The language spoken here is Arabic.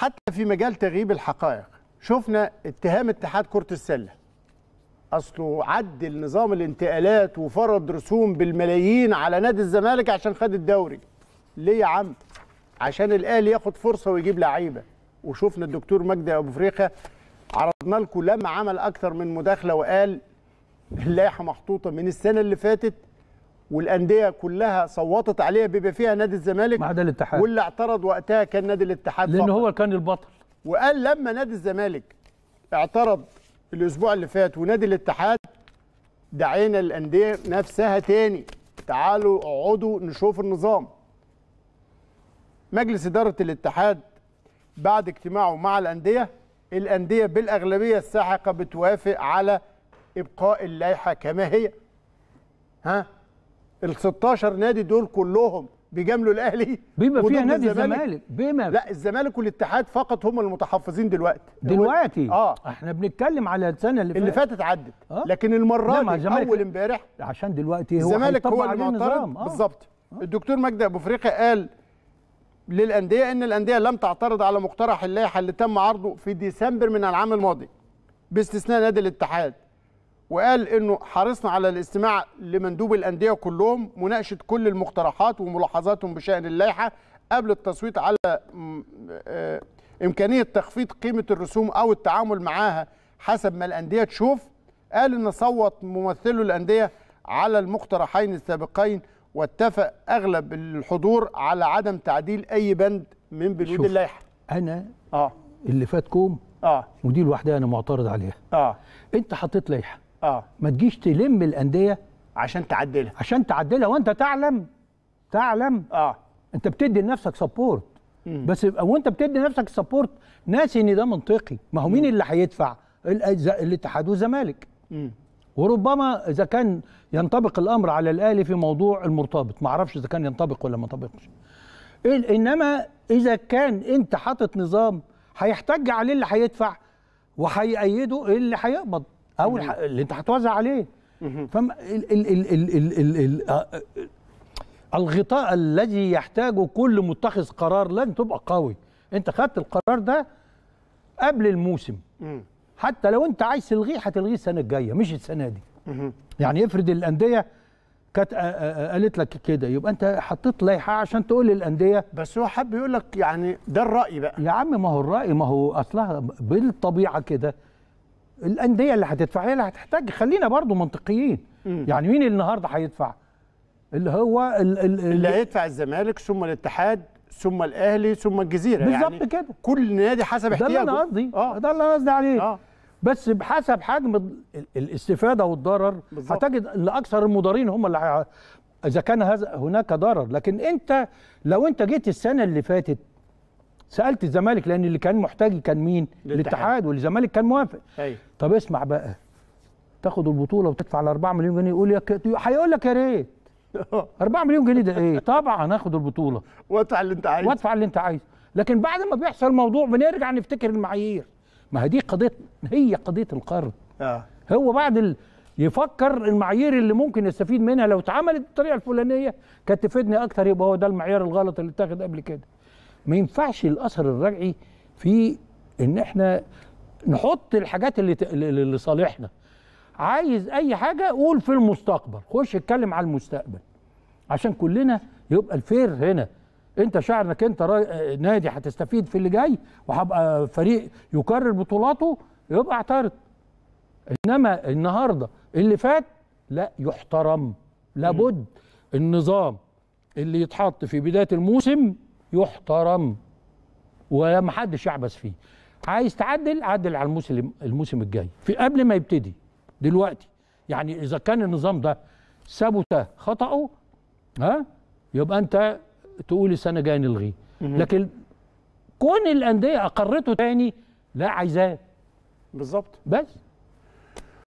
حتى في مجال تغييب الحقائق شفنا اتهام اتحاد كرة السلة أصله عدل نظام الانتقالات وفرض رسوم بالملايين على نادي الزمالك عشان خد الدوري ليه يا عم عشان الأهلي ياخد فرصة ويجيب لعيبة وشفنا الدكتور مجدي أبو فريخة عرضنا لكم لما عمل اكثر من مداخلة وقال اللائحة محطوطة من السنة اللي فاتت والانديه كلها صوتت عليها بيبقى فيها نادي الزمالك ما الاتحاد واللي اعترض وقتها كان نادي الاتحاد لان هو كان البطل وقال لما نادي الزمالك اعترض الاسبوع اللي فات ونادي الاتحاد دعينا الانديه نفسها تاني تعالوا اقعدوا نشوف النظام مجلس اداره الاتحاد بعد اجتماعه مع الانديه الانديه بالاغلبيه الساحقه بتوافق على ابقاء اللائحه كما هي ها ال 16 نادي دول كلهم بيجاملوا الاهلي بما فيها نادي الزمالك بما لا الزمالك والاتحاد فقط هم المتحفظين دلوقتي دلوقتي اه احنا بنتكلم على السنه اللي فاتت اللي فاتت عدت آه؟ لكن المره دي اول امبارح عشان دلوقتي هو الزمالك هو المعترض آه. بالظبط آه. الدكتور مجدي ابو افريقيا قال للانديه ان الانديه لم تعترض على مقترح اللائحه اللي تم عرضه في ديسمبر من العام الماضي باستثناء نادي الاتحاد وقال انه حرصنا على الاستماع لمندوب الانديه كلهم مناقشه كل المقترحات وملاحظاتهم بشان اللائحه قبل التصويت على آه، امكانيه تخفيض قيمه الرسوم او التعامل معاها حسب ما الانديه تشوف قال ان صوت ممثلو الانديه على المقترحين السابقين واتفق اغلب الحضور على عدم تعديل اي بند من بنود اللائحه انا اه اللي فاتكم اه ودي لوحدها انا معترض عليها اه انت حطيت لائحه اه ما تجيش تلم الانديه عشان تعدلها عشان تعدلها وانت تعلم تعلم اه انت بتدي لنفسك سبورت مم. بس وانت بتدي نفسك سبورت ناسي ان ده منطقي ما هو مين اللي هيدفع الاتحاد والزمالك وربما اذا كان ينطبق الامر على الاهلي في موضوع المرتبط ما اعرفش اذا كان ينطبق ولا ما ينطبقش انما اذا كان انت حاطط نظام هيحتج عليه اللي هيدفع وهيأيده اللي هيقبض او اللي انت هتوزع عليه فما ال ال ال ال ال ال ال آه، آه، الغطاء الذي يحتاجه كل متخذ قرار لن تبقى قوي انت خدت القرار ده قبل الموسم حتى لو انت عايز تلغيه هتلغيه السنه الجايه مش السنه دي يعني افرض الانديه كانت آه، قالت لك كده يبقى انت حطيت لائحه عشان تقول للانديه بس هو حب يقول لك يعني ده الراي بقى يا عم ما هو الراي ما هو اصلها بالطبيعه كده الانديه اللي هتدفع هي اللي هتحتاج خلينا برضو منطقيين مم. يعني مين النهارده هيدفع اللي هو الـ الـ اللي هيدفع الزمالك ثم الاتحاد ثم الاهلي ثم الجزيره بالظبط يعني كده كل نادي حسب احتياجه ده اللي انا قصدي آه. ده اللي انا قصدي عليه آه. بس بحسب حجم الاستفاده والضرر بالزبط. هتجد ان اكثر المضارين هم اللي اذا كان هذا هناك ضرر لكن انت لو انت جيت السنه اللي فاتت سالت الزمالك لان اللي كان محتاج كان مين الاتحاد والزمالك كان موافق أي. أيوه. طب اسمع بقى تاخد البطوله وتدفع ال 4 مليون جنيه يقول لك هيقول لك يا ريت 4 مليون جنيه ده ايه طبعا هاخد البطوله وادفع اللي انت عايزه وادفع اللي انت عايزه لكن بعد ما بيحصل موضوع بنرجع نفتكر المعايير ما هي دي قضيه هي قضيه القرض آه. هو بعد ال... يفكر المعايير اللي ممكن يستفيد منها لو اتعملت بالطريقه الفلانيه كانت تفيدني اكتر يبقى هو ده المعيار الغلط اللي اتاخد قبل كده ما ينفعش الاثر الرجعي في ان احنا نحط الحاجات اللي اللي لصالحنا عايز اي حاجه قول في المستقبل خش اتكلم على المستقبل عشان كلنا يبقى الفير هنا انت شاعر انك انت نادي هتستفيد في اللي جاي وهبقى فريق يكرر بطولاته يبقى اعترض انما النهارده اللي فات لا يحترم لابد النظام اللي يتحط في بدايه الموسم يحترم ومحدش يعبث فيه عايز تعدل عدل على الموسم الموسم الجاي في قبل ما يبتدي دلوقتي يعني اذا كان النظام ده ثبت خطأه ها يبقى انت تقول السنه الجايه نلغيه لكن كون الانديه اقرته تاني لا عايزاه بالظبط بس